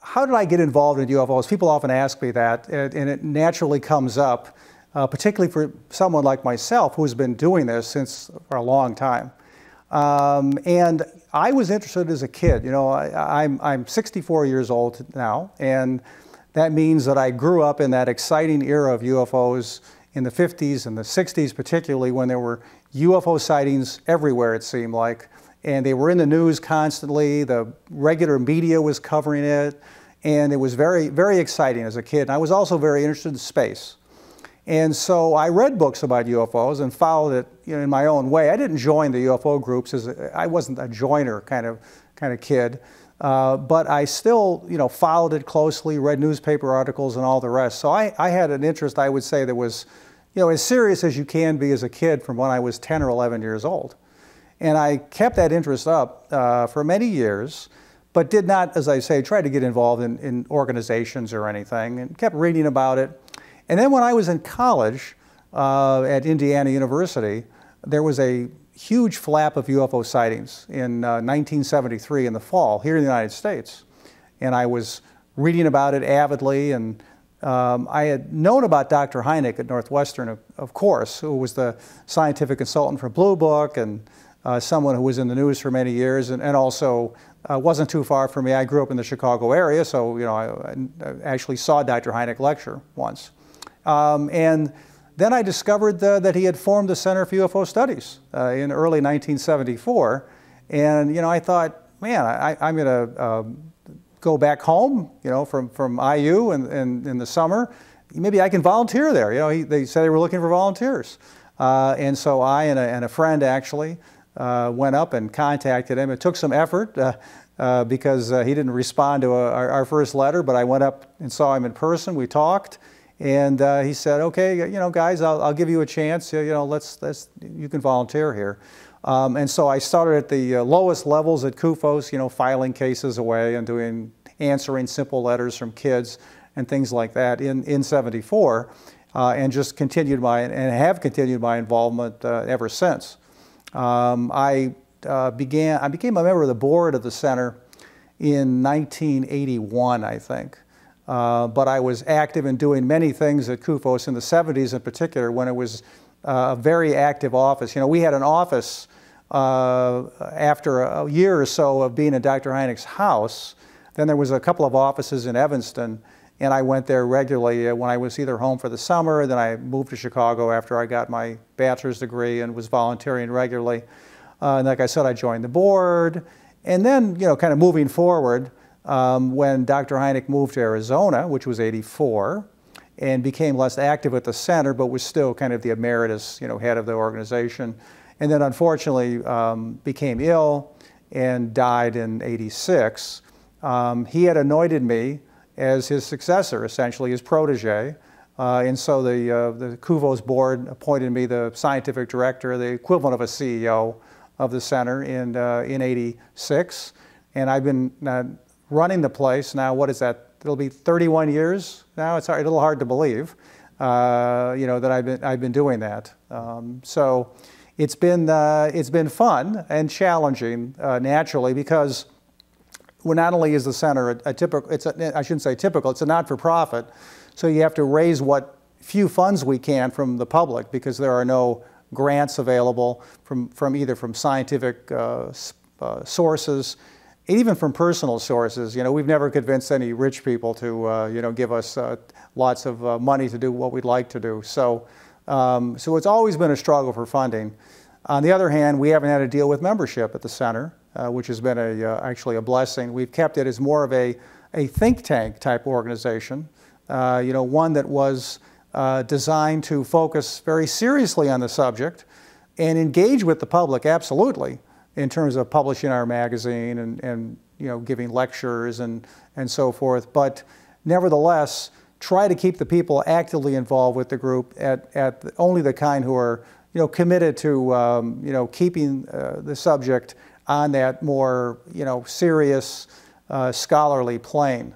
How did I get involved in UFOs? People often ask me that, and it naturally comes up, uh, particularly for someone like myself who's been doing this since for a long time. Um, and I was interested as a kid. You know, I, I'm, I'm 64 years old now, and that means that I grew up in that exciting era of UFOs in the 50s and the 60s, particularly when there were UFO sightings everywhere, it seemed like, and they were in the news constantly. The regular media was covering it, and it was very, very exciting as a kid. And I was also very interested in space. And so I read books about UFOs and followed it you know, in my own way. I didn't join the UFO groups as a, I wasn't a joiner kind of kind of kid, uh, but I still you know followed it closely, read newspaper articles and all the rest. So I, I had an interest I would say that was you know as serious as you can be as a kid from when I was 10 or 11 years old. And I kept that interest up uh, for many years, but did not, as I say, try to get involved in, in organizations or anything, and kept reading about it. And then when I was in college uh, at Indiana University, there was a huge flap of UFO sightings in uh, 1973 in the fall here in the United States. And I was reading about it avidly, and um, I had known about Dr. Hynek at Northwestern, of, of, course, who was the scientific consultant for Blue Book and uh, someone who was in the news for many years and, and also uh, wasn't too far from me. I grew up in the Chicago area, so you know I, I actually saw Dr. Hynek lecture once. Um, and then I discovered the, that he had formed the Center for UFO Studies uh, in early 1974. And you know I thought, man, I, am going to um, go back home, you know, from, from IU in, in, in the summer. Maybe I can volunteer there. You know, he, they said they were looking for volunteers. Uh, and so I and a, and a friend actually uh, went up and contacted him. It took some effort uh, uh because uh, he didn't respond to a, our, our, first letter, but I went up and saw him in person. We talked, and uh, he said, "Okay, you know, guys, I'll, I'll give you a chance. You, know, let's, let's you can volunteer here." Um, and so I started at the lowest levels at KUFOS, you know, filing cases away and doing answering simple letters from kids and things like that in, in 74. Uh, and just continued my and have continued my involvement uh, ever since. Um, I uh, began, I became a member of the board of the center in 1981, I think. Uh, but I was active in doing many things at KUFOS in the 70s in particular when it was uh, a very active office. You know, we had an office uh, after a year or so of being in Dr. Heinrich's house. Then there was a couple of offices in Evanston and I went there regularly uh, when I was either home for the summer, then I moved to Chicago after I got my bachelor's degree and was volunteering regularly. Uh, and like I said, I joined the board. And then, you know, kind of moving forward, um, when Dr. Hynek moved to Arizona, which was 84, and became less active at the center, but was still kind of the emeritus, you know, head of the organization. And then unfortunately um, became ill and died in 86. Um, he had anointed me as his successor, essentially, his protege. Uh, and so the, uh, the Kuvos board appointed me the scientific director, the equivalent of a CEO of the center in, uh, in 86. And I've been uh, running the place now, what is that? It'll be 31 years now. It's a little hard to believe, uh, you know, that I've been, I've been doing that. Um, so it's been, uh, it's been fun and challenging naturally because well, not only is the center a, a typical, it's a, I shouldn't say typical, it's a not-for-profit, so you have to raise what few funds we can from the public because there are no grants available from, from either from scientific uh, uh, sources, even from personal sources. You know, we've never convinced any rich people to, uh, you know, give us uh, lots of uh, money to do what we'd like to do. So, um, so it's always been a struggle for funding. On the other hand, we haven't had to deal with membership at the center. Uh, which has been a, uh, actually a blessing. We've kept it as more of a, a think tank type organization, uh, you know, one that was uh, designed to focus very seriously on the subject and engage with the public, absolutely, in terms of publishing our magazine and, and you know, giving lectures and, and so forth. But nevertheless, try to keep the people actively involved with the group at, at only the kind who are you know, committed to, um, you know, keeping uh, the subject on that more, you know, serious uh, scholarly plane.